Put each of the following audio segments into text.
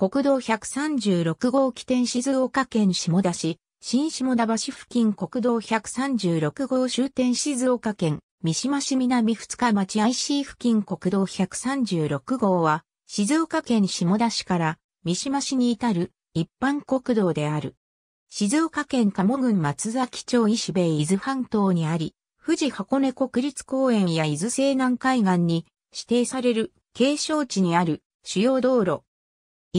国道136号起点静岡県下田市、新下田橋付近国道136号終点静岡県、三島市南二日町 IC 付近国道136号は、静岡県下田市から三島市に至る一般国道である。静岡県鴨郡松崎町石部伊豆半島にあり、富士箱根国立公園や伊豆西南海岸に指定される継承地にある主要道路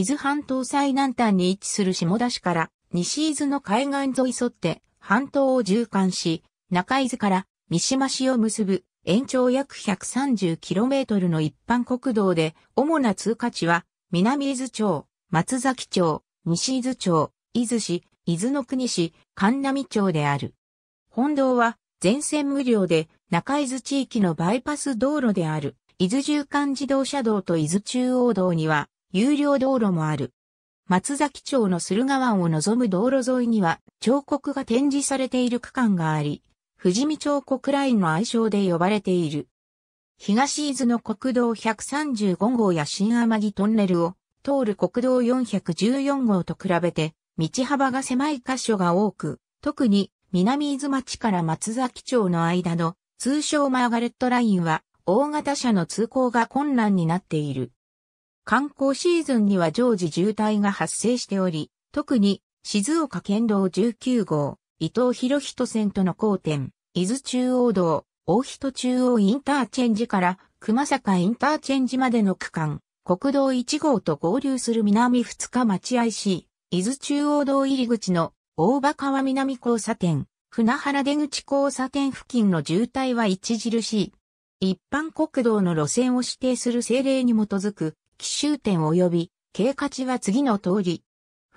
伊豆半島最南端に位置する下田市から西伊豆の海岸沿い沿って半島を縦貫し、中伊豆から三島市を結ぶ延長約 130km の一般国道で主な通過地は南伊豆町、松崎町、西伊豆町、伊豆市、伊豆の国市、神南町である。本道は全線無料で中伊豆地域のバイパス道路である伊豆縦貫自動車道と伊豆中央道には有料道路もある。松崎町の駿河湾を望む道路沿いには彫刻が展示されている区間があり、富士見町国ラインの愛称で呼ばれている。東伊豆の国道135号や新天城トンネルを通る国道414号と比べて道幅が狭い箇所が多く、特に南伊豆町から松崎町の間の通称マーガレットラインは大型車の通行が困難になっている。観光シーズンには常時渋滞が発生しており、特に静岡県道19号、伊藤博人線との交点、伊豆中央道、大人中央インターチェンジから熊坂インターチェンジまでの区間、国道1号と合流する南二日町 IC、伊豆中央道入り口の大場川南交差点、船原出口交差点付近の渋滞は著しい。一般国道の路線を指定する政令に基づく奇襲点及び、経過値は次の通り。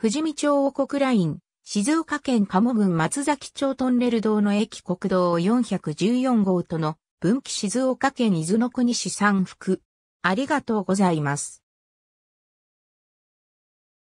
富士見町王国ライン、静岡県鴨郡松崎町トンネル道の駅国道414号との分岐静岡県伊豆の国市三福。ありがとうございます。